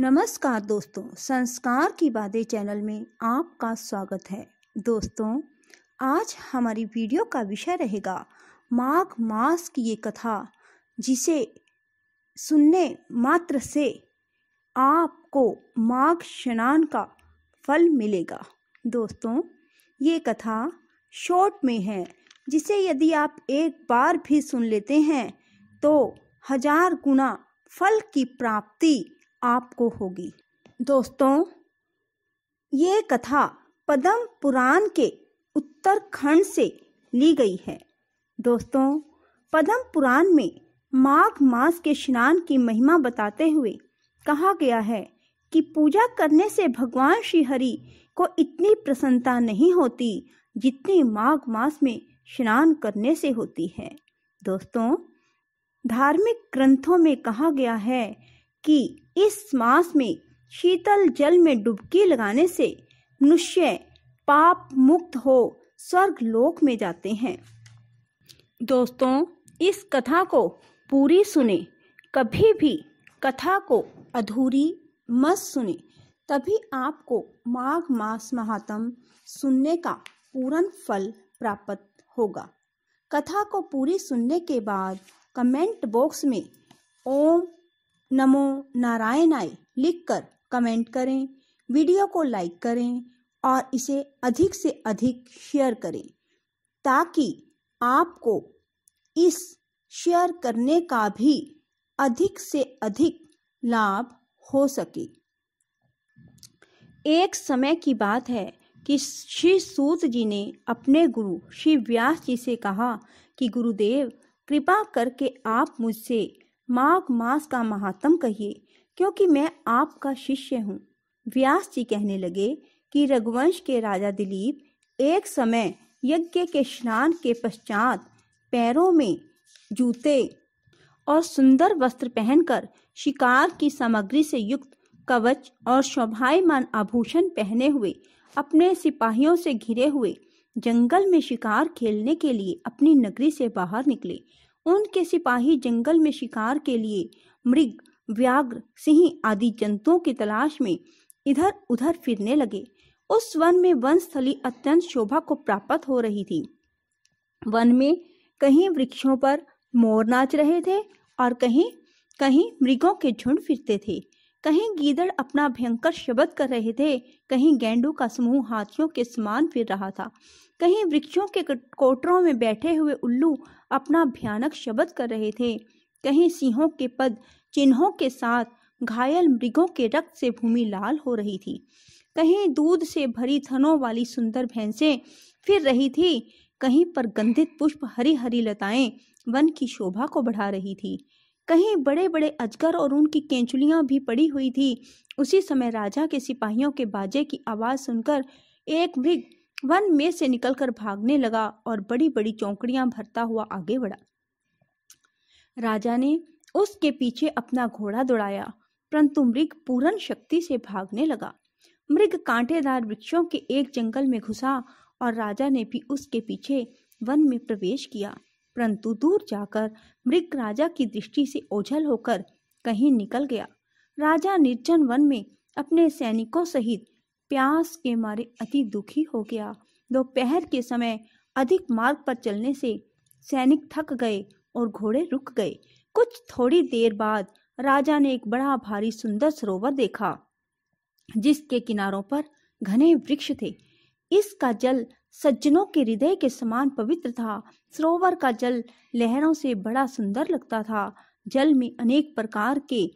नमस्कार दोस्तों संस्कार की बातें चैनल में आपका स्वागत है दोस्तों आज हमारी वीडियो का विषय रहेगा माघ मास की ये कथा जिसे सुनने मात्र से आपको माघ स्नान का फल मिलेगा दोस्तों ये कथा शॉर्ट में है जिसे यदि आप एक बार भी सुन लेते हैं तो हजार गुना फल की प्राप्ति आपको होगी दोस्तों ये कथा पदम पुराण के उत्तरखंड से ली गई है दोस्तों पदम पुराण में माघ मास के स्नान की महिमा बताते हुए कहा गया है कि पूजा करने से भगवान श्री हरि को इतनी प्रसन्नता नहीं होती जितनी माघ मास में स्नान करने से होती है दोस्तों धार्मिक ग्रंथों में कहा गया है कि इस मास में शीतल जल में डुबकी लगाने से मनुष्य पाप मुक्त हो स्वर्ग लोक में जाते हैं दोस्तों इस कथा को पूरी सुने कभी भी कथा को अधूरी मत सुने तभी आपको माघ मास महात्म सुनने का पूर्ण फल प्राप्त होगा कथा को पूरी सुनने के बाद कमेंट बॉक्स में ओम नमो नारायण लिख लिखकर कमेंट करें वीडियो को लाइक करें और इसे अधिक से अधिक शेयर करें ताकि आपको इस शेयर करने का भी अधिक से अधिक लाभ हो सके एक समय की बात है कि श्री सूत जी ने अपने गुरु श्री व्यास जी से कहा कि गुरुदेव कृपा करके आप मुझसे माघ मास का महात्म कहिए क्योंकि मैं आपका शिष्य हूँ व्यास जी कहने लगे कि रघुवंश के राजा दिलीप एक समय यज्ञ के स्नान के पश्चात पैरों में जूते और सुंदर वस्त्र पहनकर शिकार की सामग्री से युक्त कवच और शोभायमान आभूषण पहने हुए अपने सिपाहियों से घिरे हुए जंगल में शिकार खेलने के लिए अपनी नगरी से बाहर निकले उनके सिपाही जंगल में शिकार के लिए मृग व्याघ्र सिंह आदि जंतुओं की तलाश में इधर उधर फिरने लगे उस वन में वन स्थली अत्यंत शोभा को प्राप्त हो रही थी वन में कहीं वृक्षों पर मोर नाच रहे थे और कहीं कहीं मृगों के झुंड फिरते थे कहीं गीदड़ अपना भयंकर शब्द कर रहे थे कहीं गेंडू का समूह हाथियों के समान फिर रहा था कहीं वृक्षों के कोटरों में बैठे हुए उल्लू अपना भयानक शब्द कर रहे थे कहीं सिंहों के पद चिन्हों के साथ घायल मृगों के रक्त से भूमि लाल हो रही थी कहीं दूध से भरी थनों वाली सुंदर भैंसे फिर रही थी कहीं पर गंधित पुष्प हरी हरी लताएं वन की शोभा को बढ़ा रही थी कहीं बड़े बड़े अजगर और उनकी केंचुलियां भी पड़ी हुई थी उसी समय राजा के सिपाहियों के बाजे की आवाज़ सुनकर एक भृग वन में से निकलकर भागने लगा और बड़ी बड़ी चौकड़ियां भरता हुआ आगे बढ़ा राजा ने उसके पीछे अपना घोड़ा दौड़ाया परंतु मृग पूर्ण शक्ति से भागने लगा मृग कांटेदार वृक्षों के एक जंगल में घुसा और राजा ने भी उसके पीछे वन में प्रवेश किया परंतु दूर जाकर मृग राजा की दृष्टि से ओझल होकर कहीं निकल गया राजा निर्जन वन में अपने सैनिकों सहित प्यास के मारे अति दुखी हो गया दोपहर के समय अधिक मार्ग पर चलने से सैनिक थक गए और घोड़े रुक गए कुछ थोड़ी देर बाद राजा ने एक बड़ा भारी सुंदर सरोवर देखा जिसके किनारों पर घने वृक्ष थे इसका जल सज्जनों के हृदय के समान पवित्र था सरोवर का जल लहरों से बड़ा सुंदर लगता था जल में अनेक प्रकार के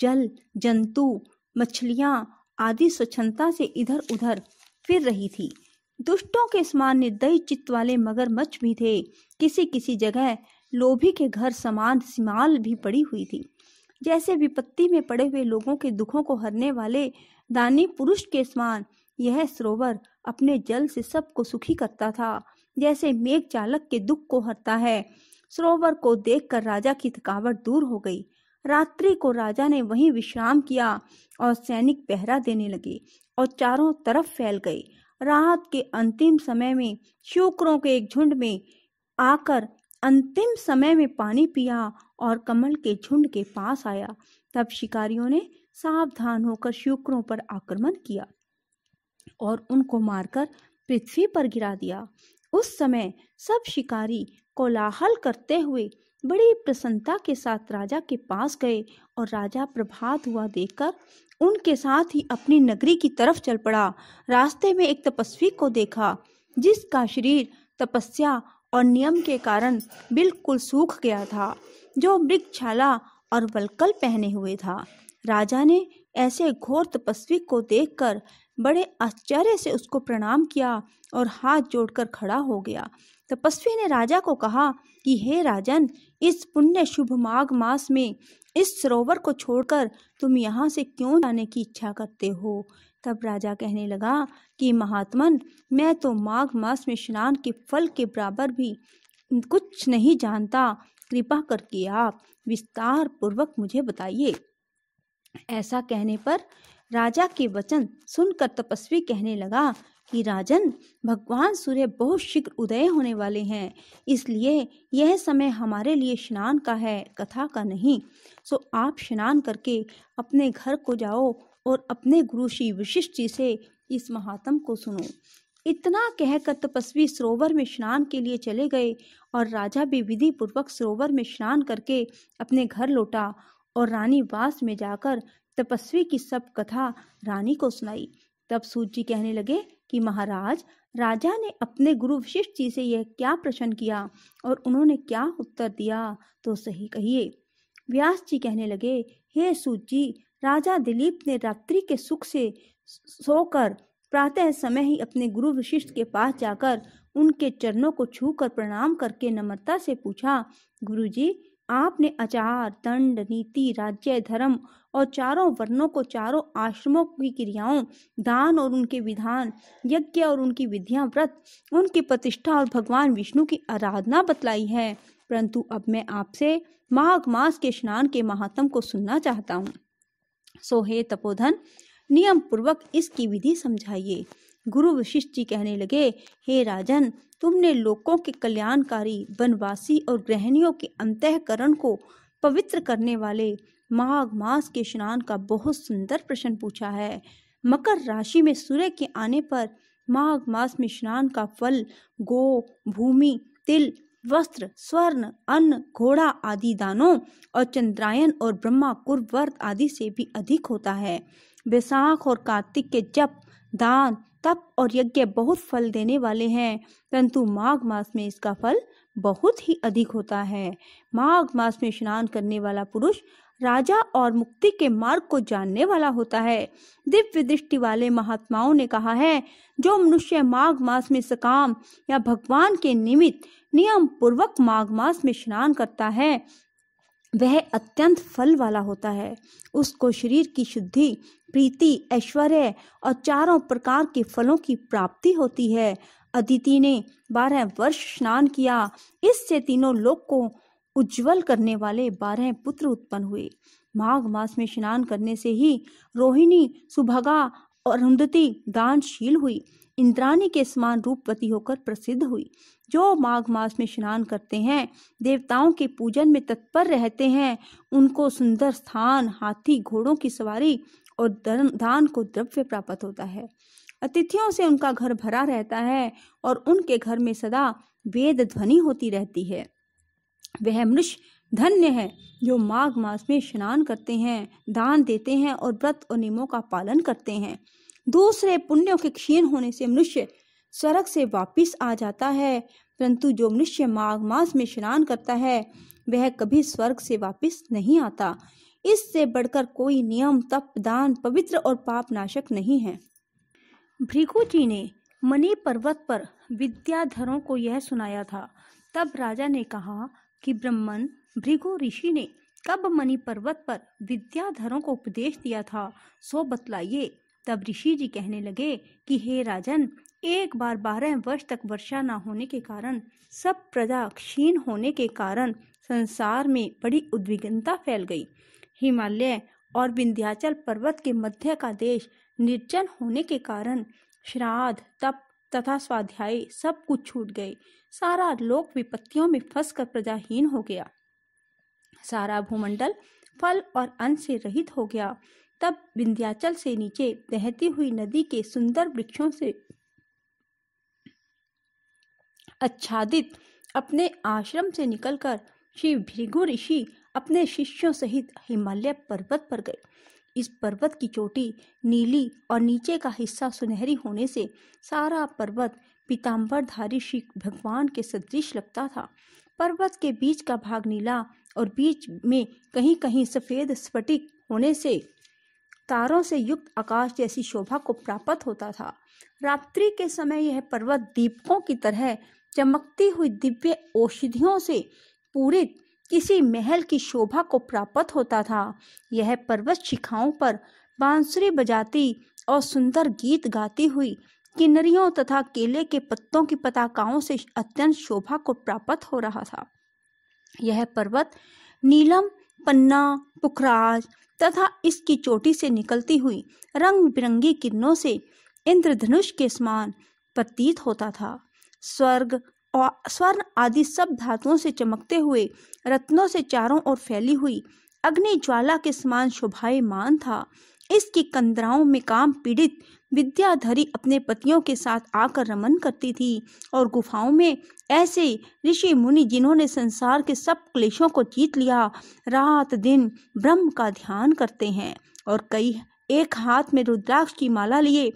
जल जंतु मछलियां आदि स्वच्छता से इधर उधर फिर रही थी दुष्टों के समान निर्दयी चित्त वाले मगरमच्छ भी थे किसी किसी जगह लोभी के घर समान सिमाल भी पड़ी हुई थी जैसे विपत्ति में पड़े हुए लोगों के दुखों को हरने वाले दानी पुरुष के समान यह सरोवर अपने जल से सबको सुखी करता था जैसे मेघ चालक के दुख को हरता है सरोवर को देखकर राजा की थकावट दूर हो गई रात्रि को राजा ने वहीं विश्राम किया और सैनिक पहरा देने लगे और चारों तरफ फैल गए रात के अंतिम समय में शुक्रों के एक झुंड में आकर अंतिम समय में पानी पिया और कमल के झुंड के पास आया तब शिकारियों ने सावधान होकर शुक्रों पर आक्रमण किया और उनको मारकर पृथ्वी पर गिरा दिया उस समय सब शिकारी कोलाहल करते हुए बड़ी प्रसन्नता के साथ राजा के पास गए और राजा प्रभात हुआ देखकर उनके साथ ही अपनी नगरी की तरफ चल पड़ा रास्ते में एक तपस्वी को देखा जिसका शरीर तपस्या और नियम के कारण बिल्कुल सूख गया था जो मृगछाला और वलकल पहने हुए था राजा ने ऐसे घोर तपस्वी को देखकर बड़े आश्चर्य से उसको प्रणाम किया और हाथ जोड़कर खड़ा हो गया तपस्वी ने राजा को कहा कि हे राजन इस पुण्य शुभ माघ मास में इस सरोवर को छोड़कर तुम यहाँ से क्यों जाने की इच्छा करते हो तब राजा कहने लगा कि महात्मन मैं तो माघ मास में स्नान के फल के बराबर भी कुछ नहीं जानता कृपा करके आप विस्तार पूर्वक मुझे बताइए ऐसा कहने पर राजा के वचन सुनकर तपस्वी कहने लगा कि राजन भगवान सूर्य बहुत शीघ्र उदय होने वाले हैं इसलिए यह समय हमारे लिए स्नान का है कथा का नहीं सो आप स्नान करके अपने घर को जाओ और अपने गुरु श्री वशिष्ठ जी से इस महात्म को सुनो इतना कहकर तपस्वी सरोवर में स्नान के लिए चले गए और राजा भी विधि पूर्वक सरोवर में स्नान करके अपने घर लौटा और रानी वास में जाकर तपस्वी की सब कथा रानी को सुनाई तब सूत जी कहने लगे कि महाराज राजा ने अपने गुरु विशिष्ट जी से यह क्या प्रश्न किया और उन्होंने क्या उत्तर दिया तो सही कहिए व्यास जी कहने लगे हे सूत जी राजा दिलीप ने रात्रि के सुख से सोकर प्रातः समय ही अपने गुरु वशिष्ठ के पास जाकर उनके चरणों को छूकर प्रणाम करके नम्रता से पूछा गुरुजी आपने आचार दंड नीति राज्य धर्म और चारों वर्णों को चारों आश्रमों की क्रियाओं दान और उनके विधान यज्ञ और उनकी विधियां व्रत उनकी प्रतिष्ठा और भगवान विष्णु की आराधना बतलाई है परंतु अब मैं आपसे माघ मास के स्नान के महात्म को सुनना चाहता हूँ सोहे तपोधन नियम पूर्वक इसकी विधि समझाइए गुरु वशिष्ठ जी कहने लगे हे राजन तुमने लोगों के कल्याणकारी वनवासी और गृहणियों के अंतकरण को पवित्र करने वाले माघ मास के स्नान का बहुत सुंदर प्रश्न पूछा है मकर राशि में सूर्य के आने पर माघ मास में स्नान का फल गो भूमि तिल वस्त्र स्वर्ण अन्न घोड़ा आदि दानों और चंद्रायन और ब्रह्मा कुर्व व्रत आदि से भी अधिक होता है बैसाख और कार्तिक के जप दान तप और यज्ञ बहुत फल देने वाले हैं परंतु माघ मास में इसका फल बहुत ही अधिक होता है माघ मास में स्नान करने वाला पुरुष राजा और मुक्ति के मार्ग को जानने वाला होता है दिव्य दृष्टि वाले महात्माओं ने कहा है जो मनुष्य माघ मास में सकाम या भगवान के निमित्त नियम पूर्वक माघ मास में स्नान करता है वह अत्यंत फल वाला होता है उसको शरीर की शुद्धि प्रीति ऐश्वर्य और चारों प्रकार के फलों की प्राप्ति होती है अदिति ने बारह वर्ष स्नान किया इससे तीनों लोक को उज्जवल करने वाले बारह पुत्र उत्पन्न हुए माघ मास में स्नान करने से ही रोहिणी सुभगा अरुंधति दानशील हुई इंद्राणी के समान रूपवती होकर प्रसिद्ध हुई जो माघ मास में स्नान करते हैं देवताओं के पूजन में तत्पर रहते हैं उनको सुंदर स्थान हाथी घोड़ों की सवारी और दान को द्रव्य प्राप्त होता है अतिथियों से उनका घर भरा रहता है और उनके घर में सदा वेद ध्वनि होती रहती है वह मनुष्य धन्य है जो माघ मास में स्नान करते हैं दान देते हैं और व्रत और नियमों का पालन करते हैं दूसरे पुण्यों के क्षीण होने से मनुष्य स्वर्ग से वापिस आ जाता है परंतु जो मनुष्य माघ मास में स्नान करता है वह कभी स्वर्ग से वापिस नहीं आता इससे बढ़कर कोई नियम तप दान पवित्र और पाप नाशक नहीं है जी ने मनी पर्वत पर विद्याधरों को यह सुनाया था तब राजा ने कहा कि ब्रह्मन भृगु ऋषि ने कब मणि पर्वत पर विद्याधरों को उपदेश दिया था सो बतलाइए तब ऋषि जी कहने लगे कि हे राजन एक बार बारह वर्ष तक वर्षा न होने के कारण सब प्रजा क्षीण होने के कारण संसार में बड़ी उद्विग्नता फैल गई हिमालय और विंध्याचल पर्वत के मध्य का देश निर्जन होने के कारण श्राद्ध तप तथा स्वाध्याय सब कुछ छूट गए सारा लोक विपत्तियों में फंसकर प्रजाहीन हो गया सारा भूमंडल फल और अन्न से रहित हो गया तब विंध्याचल से नीचे बहती हुई नदी के सुंदर वृक्षों से आच्छादित अपने आश्रम से निकलकर श्री भृगु ऋषि अपने शिष्यों सहित हिमालय पर्वत पर गए इस पर्वत की चोटी नीली और नीचे का हिस्सा सुनहरी होने से सारा पर्वत पीताम्बरधारी श्री भगवान के सदृश लगता था पर्वत के बीच का भाग नीला और बीच में कहीं कहीं सफ़ेद स्फटिक होने से तारों से युक्त आकाश जैसी शोभा को प्राप्त होता था रात्रि के समय यह पर्वत दीपकों की तरह चमकती हुई दिव्य औषधियों से पूरित किसी महल की शोभा को प्राप्त होता था यह पर्वत शिखाओं पर बांसुरी बजाती और सुंदर गीत गाती हुई किन्नरियों तथा केले के पत्तों की पताकाओं से अत्यंत शोभा को प्राप्त हो रहा था यह पर्वत नीलम पन्ना पुखराज तथा इसकी चोटी से निकलती हुई रंग बिरंगी किरणों से इंद्रधनुष के समान प्रतीत होता था स्वर्ग और स्वर्ण आदि सब धातुओं से चमकते हुए रत्नों से चारों ओर फैली हुई अग्नि ज्वाला के समान शोभायमान था इसकी कंदराओं में काम पीड़ित विद्याधरी अपने पतियों के साथ आकर रमन करती थी और गुफाओं में ऐसे ऋषि मुनि जिन्होंने संसार के सब क्लेशों को जीत लिया रात दिन ब्रह्म का ध्यान करते हैं और कई एक हाथ में रुद्राक्ष की माला लिए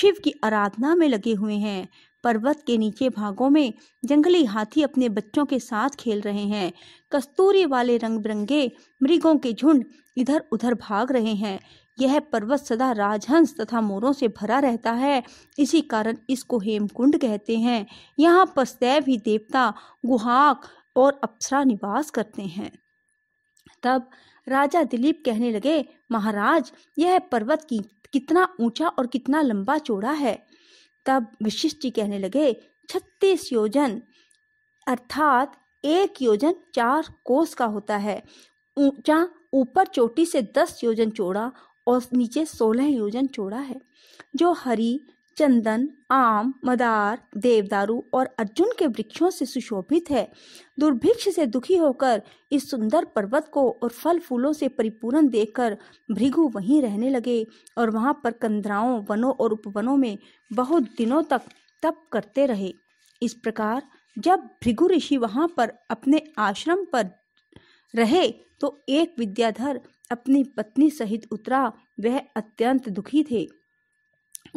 शिव की आराधना में लगे हुए हैं पर्वत के नीचे भागों में जंगली हाथी अपने बच्चों के साथ खेल रहे हैं कस्तूरी वाले रंग बिरंगे मृगों के झुंड इधर उधर भाग रहे हैं यह पर्वत सदा राजहंस तथा मोरों से भरा रहता है इसी कारण इसको हेमकुंड कहते हैं यहाँ पर सैव ही देवता गुहाक और अप्सरा निवास करते हैं तब राजा दिलीप कहने लगे महाराज यह पर्वत की कितना ऊंचा और कितना लंबा चौड़ा है तब विशिष्ट जी कहने लगे छत्तीस योजन अर्थात एक योजन चार कोस का होता है ऊंचा ऊपर चोटी से दस योजन चौड़ा और नीचे सोलह योजन चौड़ा है जो हरी चंदन आम मदार देवदारू और अर्जुन के वृक्षों से सुशोभित है दुर्भिक्ष से दुखी होकर इस सुंदर पर्वत को और फल फूलों से परिपूर्ण देखकर भृगु वहीं रहने लगे और वहां पर कंदराओं वनों और उपवनों में बहुत दिनों तक तप करते रहे इस प्रकार जब भृगु ऋषि वहां पर अपने आश्रम पर रहे तो एक विद्याधर अपनी पत्नी सहित उतरा वह अत्यंत दुखी थे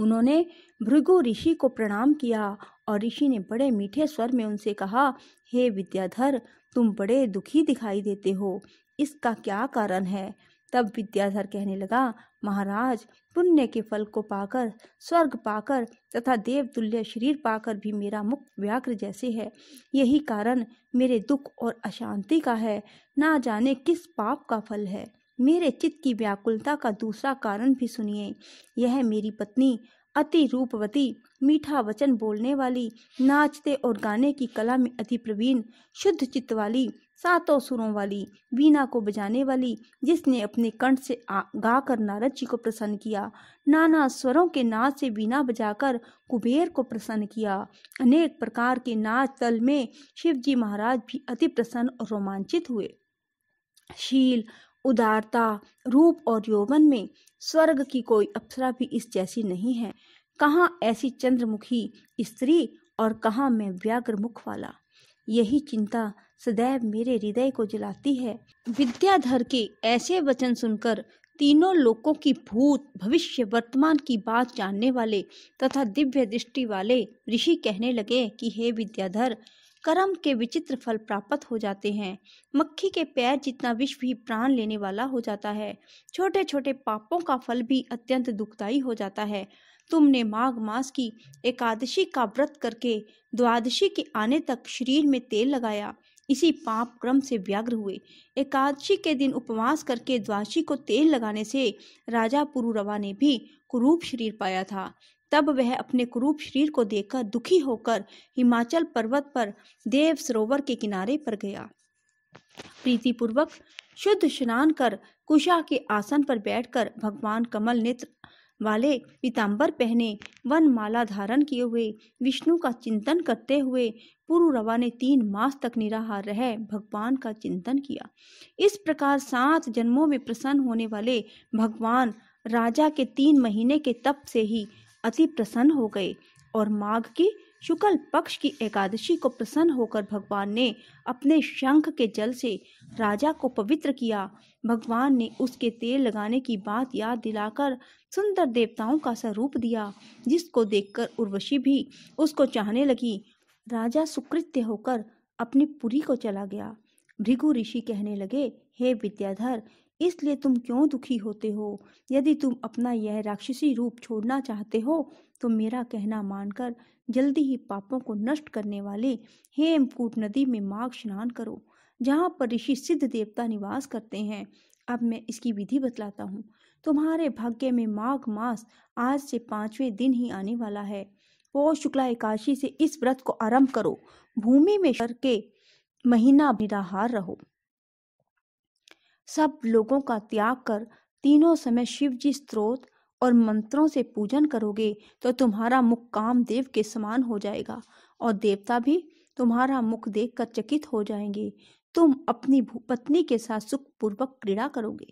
उन्होंने भृगु ऋषि को प्रणाम किया और ऋषि ने बड़े मीठे स्वर में उनसे कहा हे hey विद्याधर तुम बड़े दुखी दिखाई देते हो इसका क्या कारण है तब विद्याधर कहने लगा महाराज पुण्य के फल को पाकर स्वर्ग पाकर तथा देवतुल्य शरीर पाकर भी मेरा मुख व्याघ्र जैसे है यही कारण मेरे दुख और अशांति का है ना जाने किस पाप का फल है मेरे चित्त की व्याकुलता का दूसरा कारण भी सुनिए यह मेरी पत्नी अति रूपवती मीठा वचन बोलने वाली नाचते और गाने की कला में अति प्रवीण शुद्ध चित्त वाली सातों सुरों वाली वीणा को बजाने वाली जिसने अपने कंठ से गा कर नारद जी को प्रसन्न किया नाना स्वरों के नाच से वीणा बजाकर कुबेर को प्रसन्न किया अनेक प्रकार के नाच तल में शिव जी महाराज भी अति प्रसन्न और रोमांचित हुए शील उदारता रूप और यौवन में स्वर्ग की कोई अप्सरा भी इस जैसी नहीं है कहाँ ऐसी चंद्रमुखी स्त्री और कहाँ मैं व्याग्र मुख वाला यही चिंता सदैव मेरे हृदय को जलाती है विद्याधर के ऐसे वचन सुनकर तीनों लोकों की भूत भविष्य वर्तमान की बात जानने वाले तथा दिव्य दृष्टि वाले ऋषि कहने लगे कि हे विद्याधर कर्म के विचित्र फल प्राप्त हो जाते हैं मक्खी के पैर जितना विष भी प्राण लेने वाला हो जाता है छोटे छोटे पापों का फल भी अत्यंत दुखदायी हो जाता है तुमने माघ मास की एकादशी का व्रत करके द्वादशी के आने तक शरीर में तेल लगाया इसी पाप क्रम से व्याग्र हुए एकादशी के दिन उपवास करके द्वादशी को तेल लगाने से राजा पुरुरवा ने भी कुरूप शरीर पाया था तब वह अपने कुरूप शरीर को देखकर दुखी होकर हिमाचल पर्वत पर देव सरोवर के किनारे पर गया प्रीतिपूर्वक शुद्ध स्नान कर कुशा के आसन पर बैठकर भगवान कमल नेत्र वाले पीताम्बर पहने वन माला धारण किए हुए विष्णु का चिंतन करते हुए पुरुरवा ने तीन मास तक निराहार रह भगवान का चिंतन किया इस प्रकार सात जन्मों में प्रसन्न होने वाले भगवान राजा के तीन महीने के तप से ही अति प्रसन्न हो गए और माघ की शुक्ल पक्ष की एकादशी को प्रसन्न होकर भगवान ने अपने शंख के जल से राजा को पवित्र किया भगवान ने उसके तेल लगाने की बात याद दिलाकर सुंदर देवताओं का स्वरूप दिया जिसको देखकर उर्वशी भी उसको चाहने लगी राजा सुकृत्य होकर अपनी पुरी को चला गया भृगु ऋषि कहने लगे हे विद्याधर इसलिए तुम क्यों दुखी होते हो यदि तुम अपना यह राक्षसी रूप छोड़ना चाहते हो तो मेरा कहना मानकर जल्दी ही पापों को नष्ट करने वाले हेमकूट नदी में माघ स्नान करो जहाँ पर ऋषि सिद्ध देवता निवास करते हैं अब मैं इसकी विधि बतलाता हूँ तुम्हारे भाग्य में माघ मास आज से पांचवें दिन ही आने वाला है वो शुक्ला एकादशी से इस व्रत को आरंभ करो भूमि में शर के महीना निराहार रहो सब लोगों का त्याग कर तीनों समय शिव जी स्त्रोत और मंत्रों से पूजन करोगे तो तुम्हारा मुख काम देव के समान हो जाएगा और देवता भी तुम्हारा मुख देख कर चकित हो जाएंगे तुम अपनी पत्नी के साथ सुखपूर्वक क्रीड़ा करोगे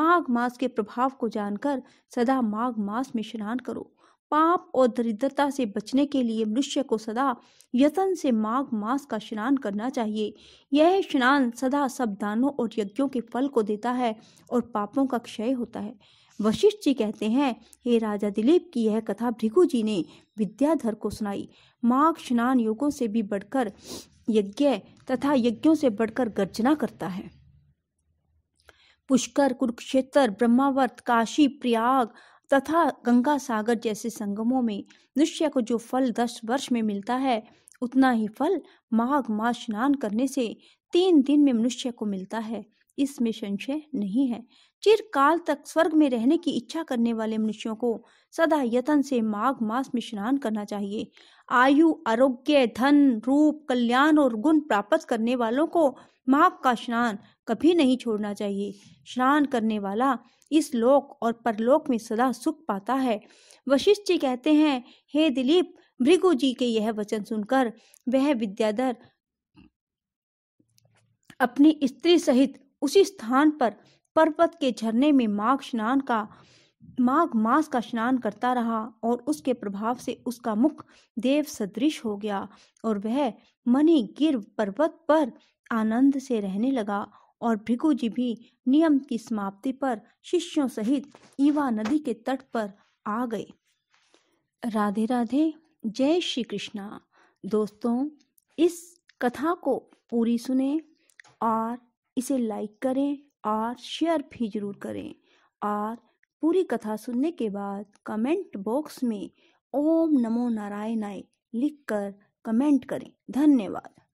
माघ मास के प्रभाव को जानकर सदा माघ मास में स्नान करो पाप और दरिद्रता से बचने के लिए मनुष्य को सदा यतन से माघ मास का स्नान करना चाहिए यह स्नान सदा सब दानों और यज्ञों के फल को देता है और पापों का क्षय होता है वशिष्ठ जी कहते हैं हे राजा दिलीप की यह कथा भृगु जी ने विद्याधर को सुनाई माघ स्नान योगों से भी बढ़कर यज्ञ तथा यज्ञों से बढ़कर गर्जना करता है पुष्कर कुरुक्षेत्र ब्रह्मावर्त काशी प्रयाग तथा गंगा सागर जैसे संगमों में मनुष्य को जो फल दस वर्ष में मिलता है उतना ही फल माघ मास स्नान करने से तीन दिन में मनुष्य को मिलता है इसमें संशय नहीं है चिर काल तक स्वर्ग में रहने की इच्छा करने वाले मनुष्यों को सदा यतन से माघ मास में स्नान करना चाहिए आयु आरोग्य धन रूप कल्याण और गुण प्राप्त करने वालों को माघ का स्नान कभी नहीं छोड़ना चाहिए स्नान करने वाला इस लोक और परलोक में सदा सुख पाता है वशिष्ठ जी कहते हैं हे दिलीप भृगु जी के यह वचन सुनकर वह विद्याधर अपनी स्त्री सहित उसी स्थान पर पर्वत के झरने में माघ स्नान का माघ मास का स्नान करता रहा और उसके प्रभाव से उसका मुख देव सदृश हो गया और वह मणिगिर पर्वत पर आनंद से रहने लगा और भिगु जी भी नियम की समाप्ति पर शिष्यों सहित ईवा नदी के तट पर आ गए राधे राधे जय श्री कृष्णा दोस्तों इस कथा को पूरी सुने और इसे लाइक करें और शेयर भी जरूर करें और पूरी कथा सुनने के बाद कमेंट बॉक्स में ओम नमो नारायण आय लिख कर कमेंट करें धन्यवाद